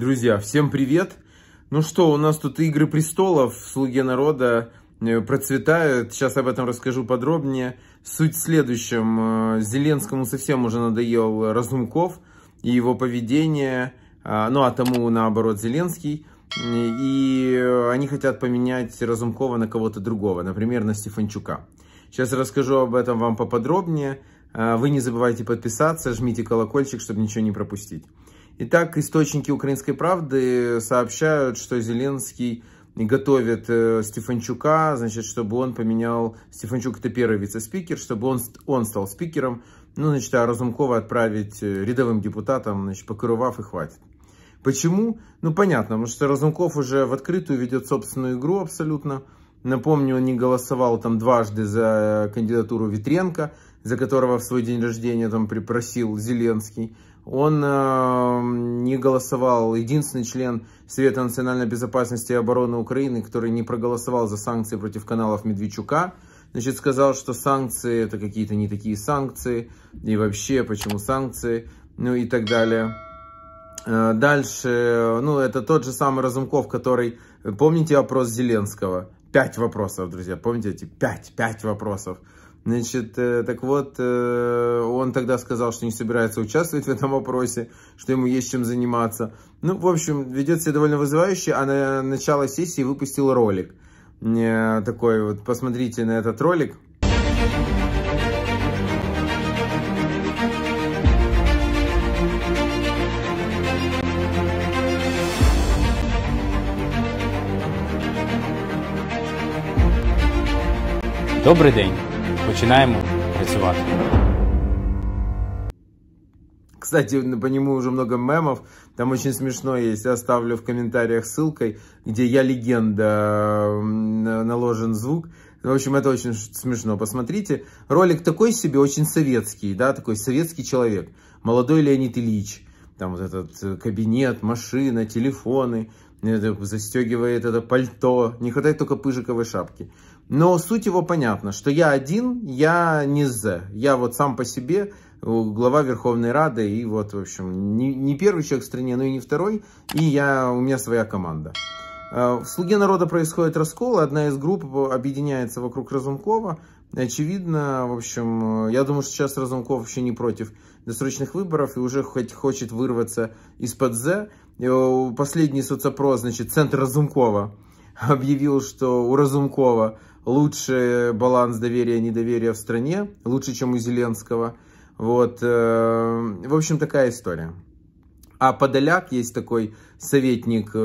Друзья, всем привет! Ну что, у нас тут «Игры престолов» в «Слуге народа» э, процветают. Сейчас об этом расскажу подробнее. Суть в следующем. Э, Зеленскому совсем уже надоел Разумков и его поведение. А, ну, а тому, наоборот, Зеленский. И они хотят поменять Разумкова на кого-то другого, например, на Стефанчука. Сейчас расскажу об этом вам поподробнее. А, вы не забывайте подписаться, жмите колокольчик, чтобы ничего не пропустить. Итак, источники «Украинской правды» сообщают, что Зеленский готовит э, Стефанчука, значит, чтобы он поменял... Стефанчук это первый вице-спикер, чтобы он, он стал спикером. Ну, значит, а Разумкова отправить э, рядовым депутатам, значит, покрывав и хватит. Почему? Ну, понятно, потому что Разумков уже в открытую ведет собственную игру абсолютно. Напомню, он не голосовал там дважды за э, кандидатуру Витренко, за которого в свой день рождения там припросил Зеленский он э, не голосовал. Единственный член Совета национальной безопасности и обороны Украины, который не проголосовал за санкции против каналов Медведчука, значит, сказал, что санкции это какие-то не такие санкции, и вообще, почему санкции, ну и так далее. Э, дальше, ну, это тот же самый Разумков, который, помните опрос Зеленского? Пять вопросов, друзья, помните эти пять, пять вопросов. Значит, э, так вот, э, он тогда сказал, что не собирается участвовать в этом опросе, что ему есть чем заниматься. Ну, в общем, ведет себя довольно вызывающе, а на начало сессии выпустил ролик. Э, такой вот, посмотрите на этот ролик. Добрый день! начинаем працювати. Кстати, по нему уже много мемов. Там очень смешно есть. Я оставлю в комментариях ссылкой, где я легенда, наложен звук. В общем, это очень смешно. Посмотрите. Ролик такой себе, очень советский, да, такой советский человек. Молодой Леонид Ильич. Там вот этот э, кабинет, машина, телефоны застегивает это пальто, не хватает только пыжиковой шапки. Но суть его понятна, что я один, я не Зе, я вот сам по себе э, глава Верховной Рады и вот, в общем, не, не первый человек в стране, но и не второй, и я, у меня своя команда. Э, в «Слуге народа» происходит раскол, одна из групп объединяется вокруг Разумкова, очевидно, в общем, э, я думаю, что сейчас Разумков вообще не против досрочных выборов и уже хоть хочет вырваться из-под «З». Последний соцопрос, значит, Центр Разумкова объявил, что у Разумкова лучший баланс доверия недоверия в стране, лучше, чем у Зеленского. Вот, э, в общем, такая история. А Подоляк есть такой советник э,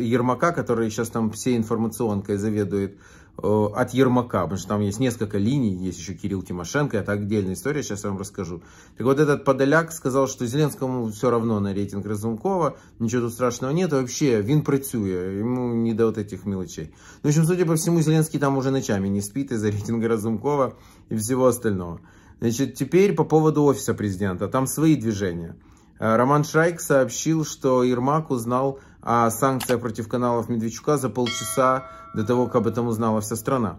Ермака, который сейчас там всей информационкой заведует э, от Ермака, потому что там есть несколько линий, есть еще Кирилл Тимошенко, это отдельная история, сейчас я вам расскажу. Так вот этот Подоляк сказал, что Зеленскому все равно на рейтинг Разумкова, ничего тут страшного нет, вообще вин працюя, ему не до вот этих мелочей. Ну, в общем, судя по всему, Зеленский там уже ночами не спит из-за рейтинга Разумкова и всего остального. Значит, теперь по поводу офиса президента, там свои движения. Э, Роман Шайк сообщил, что Ермак узнал о санкциях против каналов Медведчука за полчаса до того, как об этом узнала вся страна.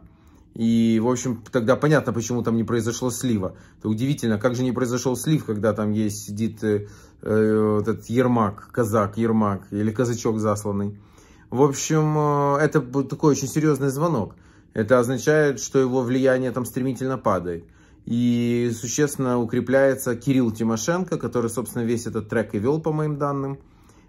И, в общем, тогда понятно, почему там не произошло слива. Это удивительно, как же не произошел слив, когда там есть сидит э, э этот Ермак, казак Ермак или казачок засланный. В общем, э, это такой очень серьезный звонок. Это означает, что его влияние там стремительно падает. И существенно укрепляется Кирилл Тимошенко, который, собственно, весь этот трек и вел, по моим данным,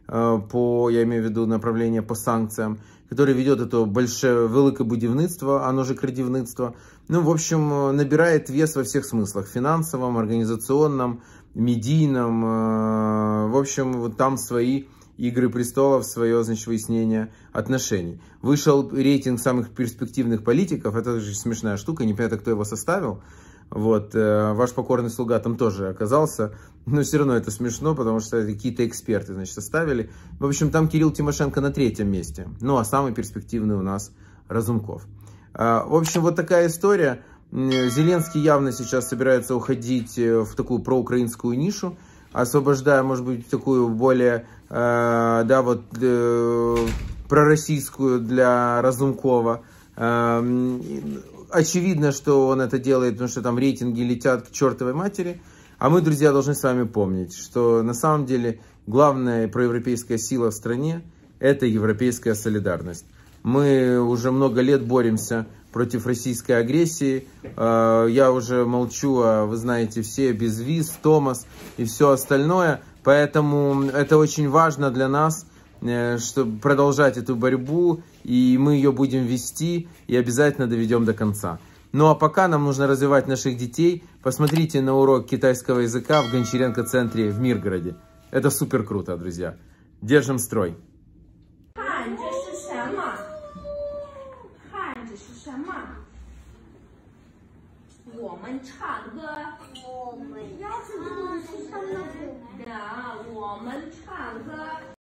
э, по, я имею в виду, направление по санкциям, который ведет это большое, великое будивництво, оно же крадівництво. Ну, в общем, набирает вес во всех смыслах, финансовом, организационном, медийном, э, в общем, вот там свои Игры престолов, свое, значит, выяснение отношений. Вышел рейтинг самых перспективных политиков, это же смешная штука, непонятно, кто его составил. Вот, э, ваш покорный слуга там тоже оказался, но все равно это смешно, потому что какие-то эксперты, значит, составили. В общем, там Кирилл Тимошенко на третьем месте, ну а самый перспективный у нас Разумков. Э, в общем, вот такая история. Зеленский явно сейчас собирается уходить э, в такую проукраинскую нишу, освобождая, может быть, такую более, да, вот, пророссийскую для Разумкова очевидно, что он это делает, потому что там рейтинги летят к чертовой матери. А мы, друзья, должны с вами помнить, что на самом деле главная проевропейская сила в стране – это европейская солидарность. Мы уже много лет боремся против российской агрессии. А, я уже молчу, а вы знаете все, без виз, Томас и все остальное. Поэтому это очень важно для нас – Э, чтобы продолжать эту борьбу, и мы ее будем вести и обязательно доведем до конца. Ну а пока нам нужно развивать наших детей. Посмотрите на урок китайского языка в Гончаренко-центре в Миргороде. Это супер круто, друзья. Держим строй. Да,